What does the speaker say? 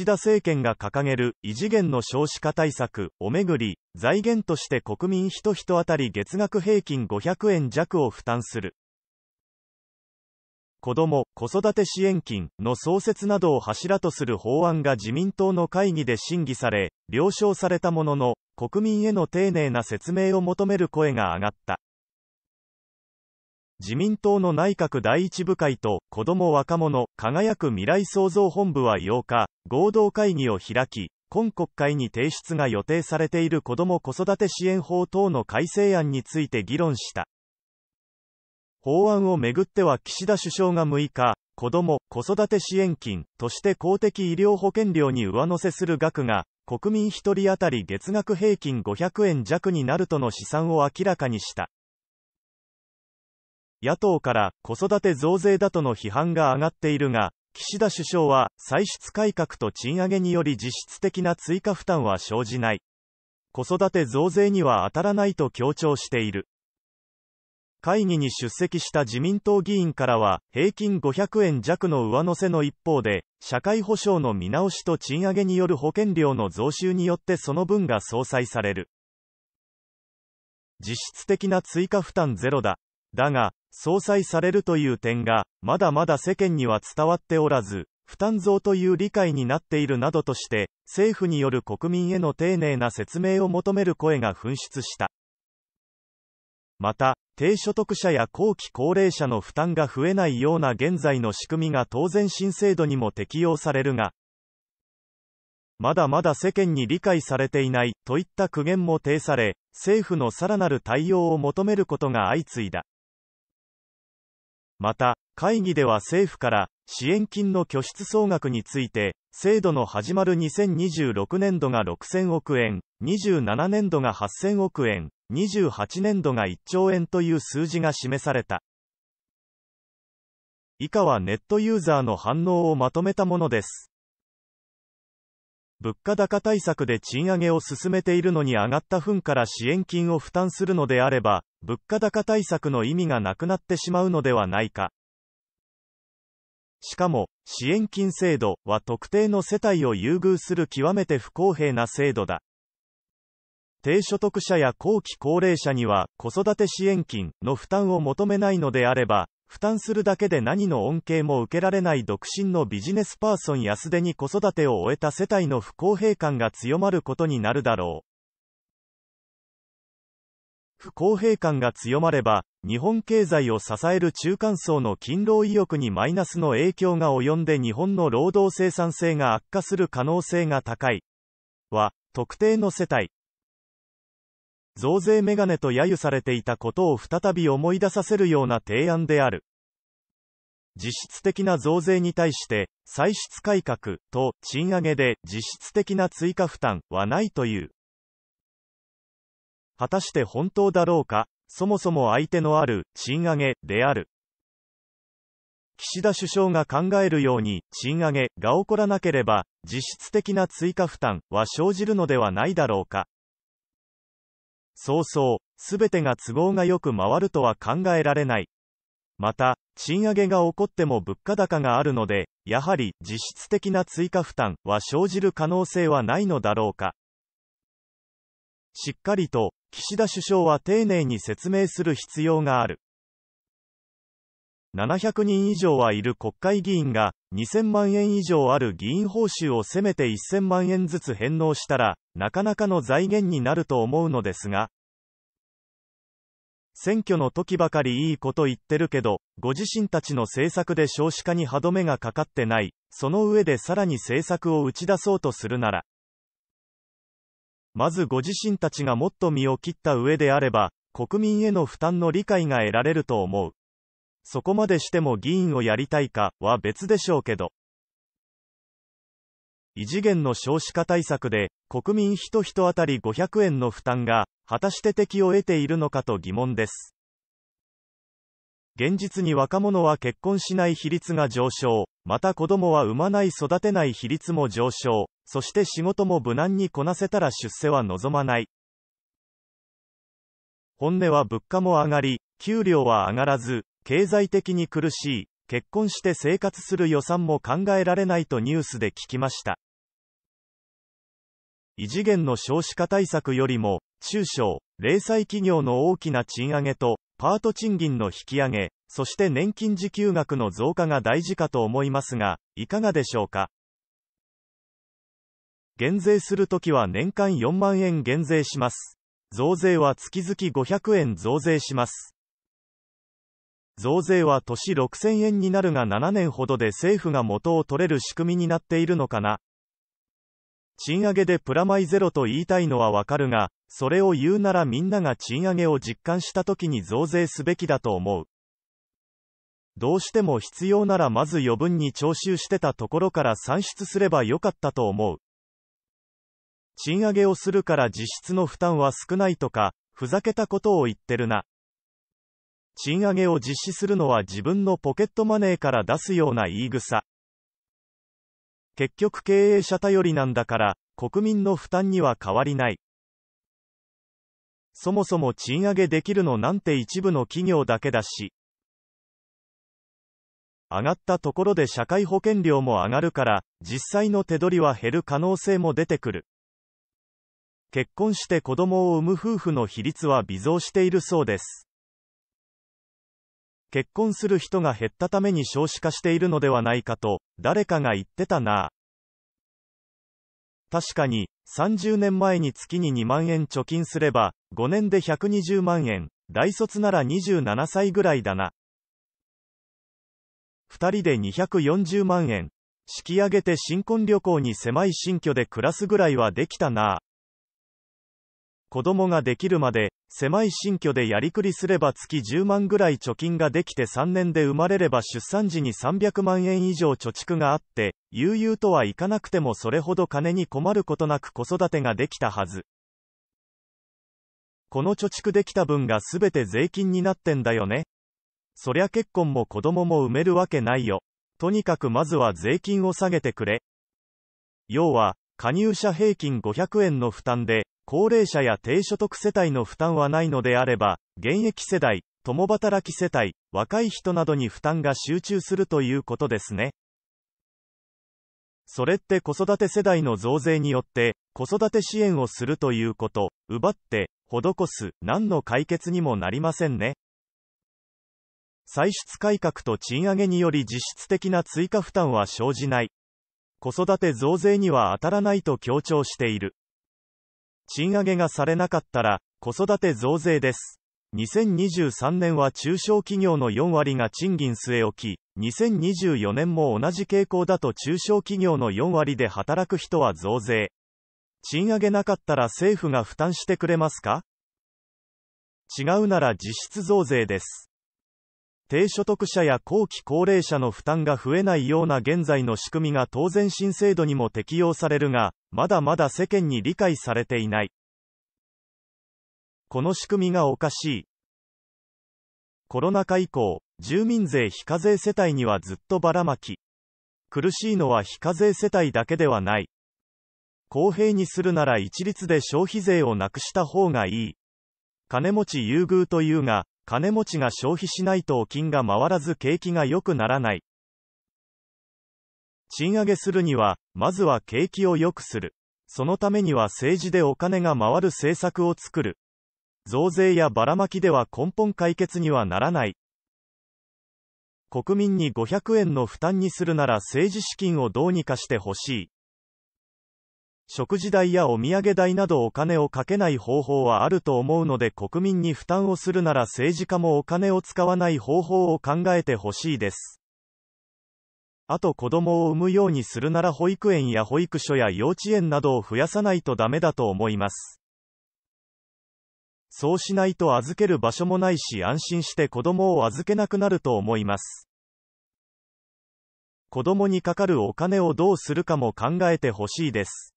岸田政権が掲げる異次元の少子化対策をめぐり、財源として国民一人当たり月額平均500円弱を負担する。子ども・子育て支援金の創設などを柱とする法案が自民党の会議で審議され、了承されたものの、国民への丁寧な説明を求める声が上がった。自民党の内閣第一部会と子ども若者輝く未来創造本部は8日合同会議を開き今国会に提出が予定されている子ども子育て支援法等の改正案について議論した法案をめぐっては岸田首相が6日子ども子育て支援金として公的医療保険料に上乗せする額が国民1人当たり月額平均500円弱になるとの試算を明らかにした野党から子育て増税だとの批判が上がっているが、岸田首相は歳出改革と賃上げにより実質的な追加負担は生じない。子育て増税には当たらないと強調している。会議に出席した自民党議員からは、平均500円弱の上乗せの一方で、社会保障の見直しと賃上げによる保険料の増収によってその分が相殺される。実質的な追加負担ゼロだ。だが、総裁されるという点が、まだまだ世間には伝わっておらず、負担増という理解になっているなどとして、政府による国民への丁寧な説明を求める声が噴出した。また、低所得者や後期高齢者の負担が増えないような現在の仕組みが当然新制度にも適用されるが、まだまだ世間に理解されていないといった苦言も呈され、政府のさらなる対応を求めることが相次いだ。また、会議では政府から支援金の拠出総額について、制度の始まる2026年度が6000億円、27年度が8000億円、28年度が1兆円という数字が示された。以下はネットユーザーの反応をまとめたものです。物価高対策で賃上げを進めているのに上がった分から支援金を負担するのであれば、物価高対策の意味がなくなってしまうのではないか。しかも、支援金制度は特定の世帯を優遇する極めて不公平な制度だ。低所得者や後期高齢者には子育て支援金の負担を求めないのであれば、負担するだけで何の恩恵も受けられない独身のビジネスパーソンやすでに子育てを終えた世帯の不公平感が強まることになるだろう。不公平感が強まれば、日本経済を支える中間層の勤労意欲にマイナスの影響が及んで日本の労働生産性が悪化する可能性が高い。は、特定の世帯。増税メガネと揶揄されていたことを再び思い出させるような提案である。実質的な増税に対して、歳出改革と賃上げで実質的な追加負担はないという。果たして本当だろうか、そもそも相手のある賃上げである。岸田首相が考えるように、賃上げが起こらなければ、実質的な追加負担は生じるのではないだろうか。そうそう、すべてが都合がよく回るとは考えられない。また、賃上げが起こっても物価高があるので、やはり実質的な追加負担は生じる可能性はないのだろうか。しっかりと岸田首相は丁寧に説明する必要がある。700人以上はいる国会議員が、2000万円以上ある議員報酬をせめて1000万円ずつ返納したら、なかなかの財源になると思うのですが、選挙の時ばかりいいこと言ってるけど、ご自身たちの政策で少子化に歯止めがかかってない、その上でさらに政策を打ち出そうとするなら、まずご自身たちがもっと身を切った上であれば、国民への負担の理解が得られると思う。そこまでしても議員をやりたいかは別でしょうけど。異次元の少子化対策で、国民人人当たり500円の負担が、果たして敵を得ているのかと疑問です。現実に若者は結婚しない比率が上昇、また子供は産まない育てない比率も上昇、そして仕事も無難にこなせたら出世は望まない。本音は物価も上がり、給料は上がらず、経済的に苦しい、結婚して生活する予算も考えられないとニュースで聞きました。異次元の少子化対策よりも、中小、零細企業の大きな賃上げと、パート賃金の引き上げ、そして年金受給額の増加が大事かと思いますが、いかがでしょうか減税するときは年間4万円減税します。増税は月々500円増税します。増税は年6000円になるが7年ほどで政府が元を取れる仕組みになっているのかな。賃上げでプラマイゼロと言いたいのはわかるが、それを言うならみんなが賃上げを実感した時に増税すべきだと思う。どうしても必要ならまず余分に徴収してたところから算出すればよかったと思う。賃上げをするから実質の負担は少ないとか、ふざけたことを言ってるな。賃上げを実施するのは自分のポケットマネーから出すような言い草。結局経営者頼りなんだから、国民の負担には変わりない。そもそも賃上げできるのなんて一部の企業だけだし。上がったところで社会保険料も上がるから、実際の手取りは減る可能性も出てくる。結婚して子供を産む夫婦の比率は微増しているそうです。結婚する人が減ったために少子化しているのではないかと、誰かが言ってたな。確かに、30年前に月に2万円貯金すれば、5年で120万円、大卒なら27歳ぐらいだな。2人で240万円、引き上げて新婚旅行に狭い新居で暮らすぐらいはできたな子供ができるまで、狭い新居でやりくりすれば月10万ぐらい貯金ができて3年で生まれれば出産時に300万円以上貯蓄があって、悠々とはいかなくてもそれほど金に困ることなく子育てができたはず。この貯蓄できた分が全て税金になってんだよね。そりゃ結婚も子供も産めるわけないよ。とにかくまずは税金を下げてくれ。要は、加入者平均500円の負担で、高齢者や低所得世帯の負担はないのであれば、現役世代、共働き世帯、若い人などに負担が集中するということですね。それって子育て世代の増税によって、子育て支援をするということ、奪って、施す、何の解決にもなりませんね。歳出改革と賃上げにより実質的な追加負担は生じない。子育て増税には当たらないと強調している。賃上げがされなかったら、子育て増税です。2023年は中小企業の4割が賃金据え置き、2024年も同じ傾向だと中小企業の4割で働く人は増税。賃上げなかったら政府が負担してくれますか違うなら実質増税です。低所得者や後期高齢者の負担が増えないような現在の仕組みが当然新制度にも適用されるが、まだまだ世間に理解されていない。この仕組みがおかしい。コロナ禍以降、住民税非課税世帯にはずっとばらまき。苦しいのは非課税世帯だけではない。公平にするなら一律で消費税をなくした方がいい。金持ち優遇というが、金持ちが消費しないと金が回らず景気が良くならない。賃上げするには、まずは景気を良くする。そのためには政治でお金が回る政策を作る。増税やばらまきでは根本解決にはならない。国民に500円の負担にするなら政治資金をどうにかしてほしい。食事代やお土産代などお金をかけない方法はあると思うので国民に負担をするなら政治家もお金を使わない方法を考えてほしいです。あと子供を産むようにするなら保育園や保育所や幼稚園などを増やさないとダメだと思います。そうしないと預ける場所もないし安心して子供を預けなくなると思います。子供にかかるお金をどうするかも考えてほしいです。